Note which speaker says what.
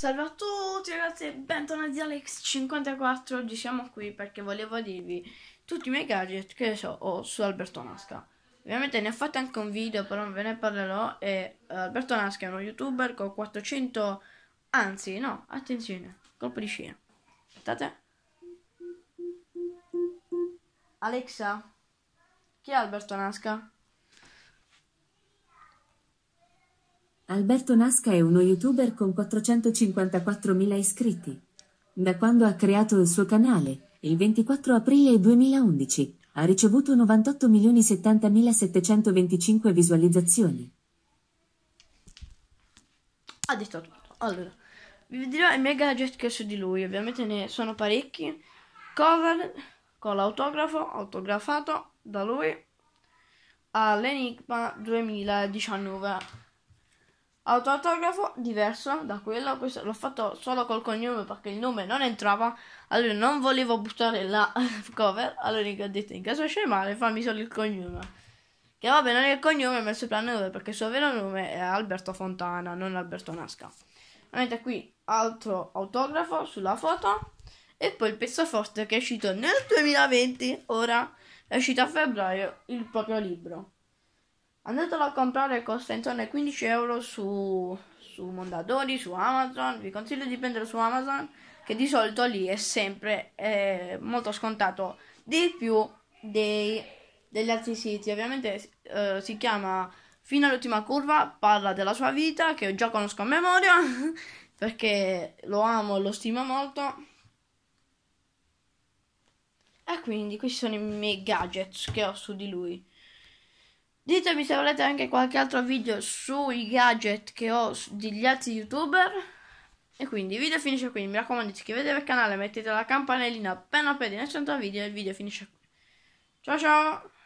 Speaker 1: Salve a tutti ragazzi bentornati Alex54 Oggi siamo qui perché volevo dirvi tutti i miei gadget che so, ho su Alberto Nasca Ovviamente ne ho fatto anche un video però ve ne parlerò e eh, Alberto Nasca è uno youtuber con 400 anzi no attenzione colpo di scena. aspettate Alexa chi è Alberto Nasca?
Speaker 2: Alberto Nasca è uno youtuber con 454.000 iscritti. Da quando ha creato il suo canale, il 24 aprile 2011, ha ricevuto 98.070.725 visualizzazioni.
Speaker 1: Ha detto tutto. Allora, vi vedrò i mega gadget che su di lui, ovviamente ne sono parecchi. Cover con l'autografo, autografato da lui all'Enigma 2019 autografo diverso da quello, questo l'ho fatto solo col cognome perché il nome non entrava, allora non volevo buttare la cover, allora ho detto in caso esce male fammi solo il cognome. Che vabbè non è il cognome ma il soprannome perché il suo vero nome è Alberto Fontana, non Alberto Nasca. Avete qui altro autografo sulla foto e poi il pezzo forte che è uscito nel 2020, ora è uscito a febbraio il proprio libro. Andatelo a comprare, costa intorno ai 15 euro su, su Mondadori, su Amazon. Vi consiglio di prendere su Amazon, che di solito lì è sempre eh, molto scontato di più dei, degli altri siti. Ovviamente eh, si chiama Fino all'ultima curva, parla della sua vita, che già conosco a memoria, perché lo amo e lo stimo molto. E quindi questi sono i miei gadgets che ho su di lui. Ditemi se volete anche qualche altro video sui gadget che ho degli altri youtuber. E quindi il video finisce qui. Mi raccomando, iscrivetevi al canale, mettete la campanellina appena appena in centro video e il video finisce qui. Ciao ciao!